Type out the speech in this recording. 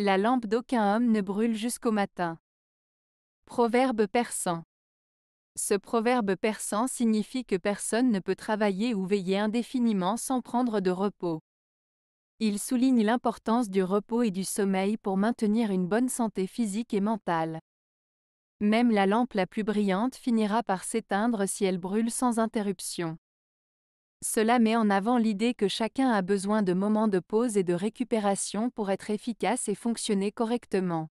La lampe d'aucun homme ne brûle jusqu'au matin. Proverbe persan. Ce proverbe persan signifie que personne ne peut travailler ou veiller indéfiniment sans prendre de repos. Il souligne l'importance du repos et du sommeil pour maintenir une bonne santé physique et mentale. Même la lampe la plus brillante finira par s'éteindre si elle brûle sans interruption. Cela met en avant l'idée que chacun a besoin de moments de pause et de récupération pour être efficace et fonctionner correctement.